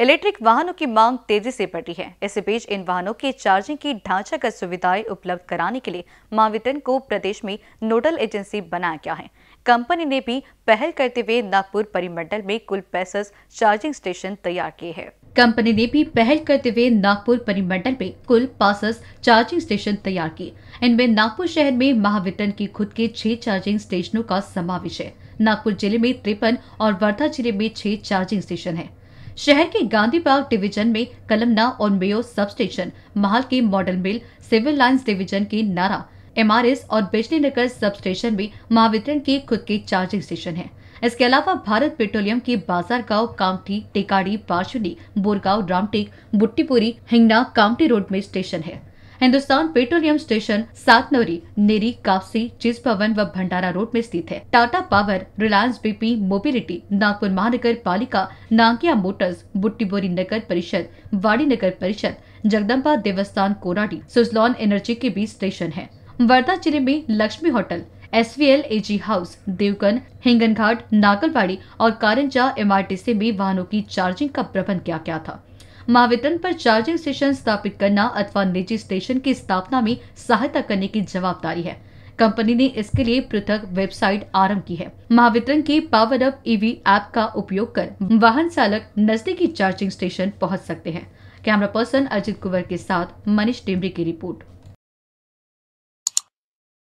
electric वाहनों की मांग तेजी से बढ़ी है इसी बीच इन वाहनों की चार्जिंग की ढांचागत सुविधाएं उपलब्ध कराने के लिए महावितरण को प्रदेश में नोडल एजेंसी बनाया गया है कंपनी ने भी पहल करते हुए नागपुर परिमंडल में कुल पैंसठ चार्जिंग स्टेशन तैयार किए हैं कंपनी ने भी पहल करते हुए नागपुर परिमंडल में कुल पासस चार्जिंग स्टेशन तैयार किए इनमें नागपुर शहर में महावितरण की खुद के छह चार्जिंग स्टेशनों का समावेश है नागपुर जिले में तिरपन और वर्धा जिले में छह चार्जिंग स्टेशन है शहर के गांधी बाग डिवीजन में कलमना और मेयो सब स्टेशन महाल के model mill civil lines division के नारा एमआरएस और बिजली नगर सब स्टेशन में महावितरण के खुद के चार्जिंग स्टेशन है इसके अलावा भारत पेट्रोलियम के बाजार गाँव कामठी टेकाड़ी पार्शुनी बोरगांव रामटेक बुट्टीपुरी हिंगना कामटी रोड में स्टेशन है हिंदुस्तान पेट्रोलियम स्टेशन सातनौरी नेरी कापसी चिज भवन व भंडारा रोड में स्थित है Tata power Reliance BP mobility Nagpur महानगर पालिका नांगिया मोटर्स बुट्टीबोरी नगर परिषद वाड़ी नगर परिषद जगदम्बा देवस्थान कोराडी सुजलॉन एनर्जी के बीच स्टेशन है वर्धा जिले में Laxmi hotel S V L AG house Devgan Hinganghat Nagalwadi और कारंजा एमआरटीसी में वाहनों की चार्जिंग का प्रबंध किया गया था महावितरण पर चार्जिंग स्टेशन स्थापित करना अथवा निजी स्टेशन की स्थापना में सहायता करने की जवाबदारी है कंपनी ने इसके लिए पृथक वेबसाइट आरंभ की है महावितरण के power up EV e app का उपयोग कर वाहन चालक नजदीकी चार्जिंग स्टेशन पहुंच सकते हैं कैमरा पर्सन अजित कुंवर के साथ मनीष टेमरी की रिपोर्ट